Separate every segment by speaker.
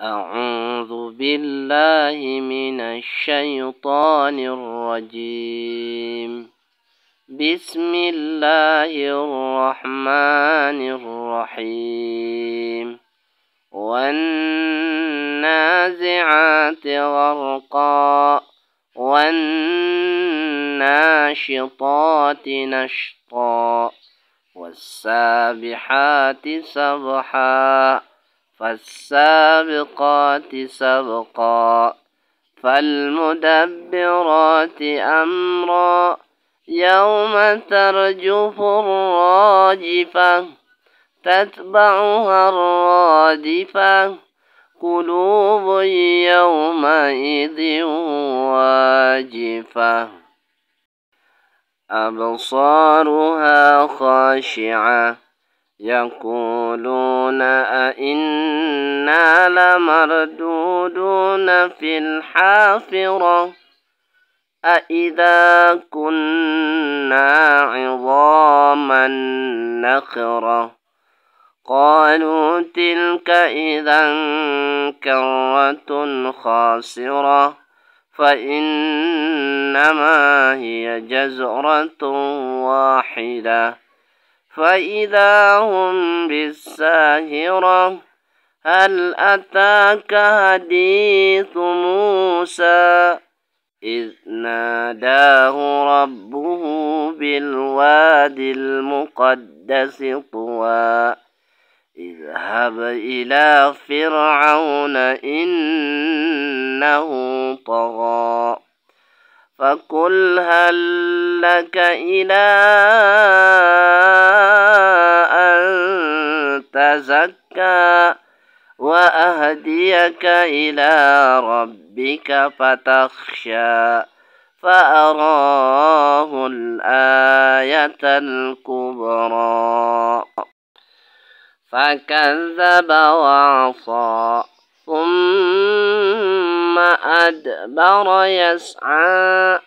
Speaker 1: أعوذ بالله من الشيطان الرجيم بسم الله الرحمن الرحيم والنازعات غرقا والناشطات نشطا والسابحات سبحا فالسابقات سبقا فالمدبرات أمرا يوم ترجف الراجفة تتبعها الرادفة قلوب يومئذ واجفة أبصارها خاشعة يقولون أئنا لمردودون في الحافرة أئذا كنا عظاما نخرة قالوا تلك إذا كرة خاسرة فإنما هي جزرة واحدة فإذا هم بالساهرة هل أتاك حديث موسى إذ ناداه ربه بالواد المقدس طوى اذهب إلى فرعون إنه طغى فقل هل لك إلى أن تزكى وأهديك إلى ربك فتخشى فأراه الآية الكبرى فكذب وعصى ثم أدبر يسعى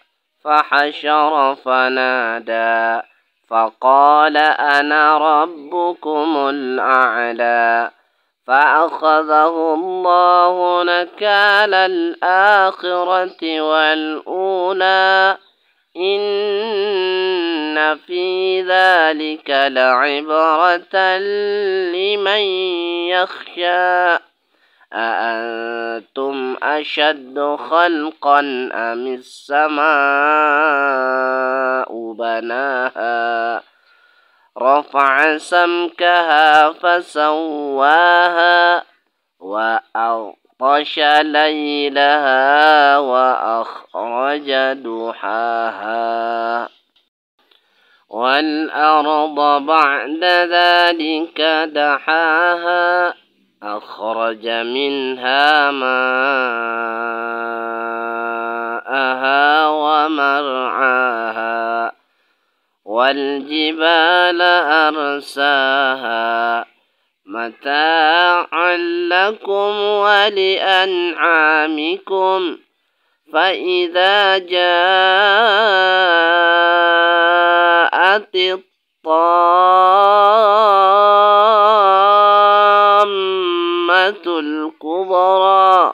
Speaker 1: فحشر فنادى فقال أنا ربكم الأعلى فأخذه الله نكال الآخرة والأولى إن في ذلك لعبرة لمن يخشى أأنتم أشد خلقا أم السماء بناها رفع سمكها فسواها وأغطش ليلها وأخرج دحاها والأرض بعد ذلك دحاها أخرج منها ماءها ومرعاها والجبال أرساها متاعا لكم ولأنعامكم فإذا جاء الكبرى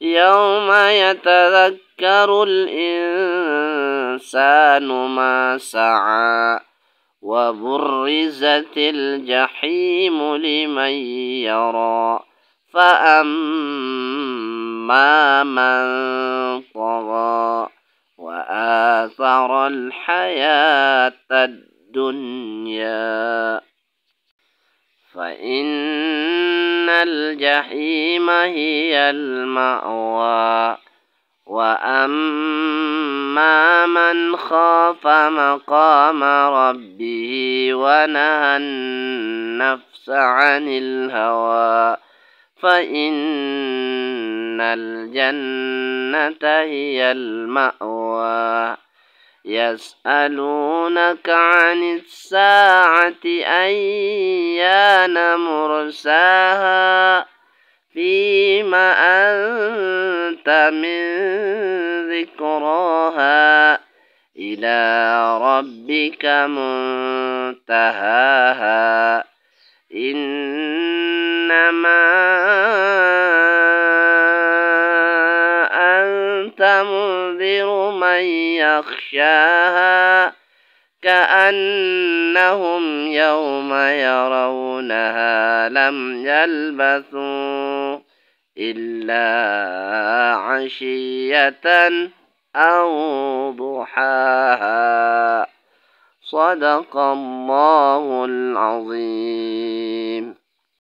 Speaker 1: يوم يتذكر الإنسان ما سعى وبرزت الجحيم لمن يرى فأما من طغى وآثر الحياة الدنيا فإن الجحيم هي المأوى وأما من خاف مقام ربه ونهى النفس عن الهوى فإن الجنة هي المأوى يسألونك عن الساعة أيان مرساها فيما أنت من ذكراها إلى ربك منتهاها إنما من يخشاها كأنهم يوم يرونها لم يلبثوا إلا عشية أو ضحاها صدق الله العظيم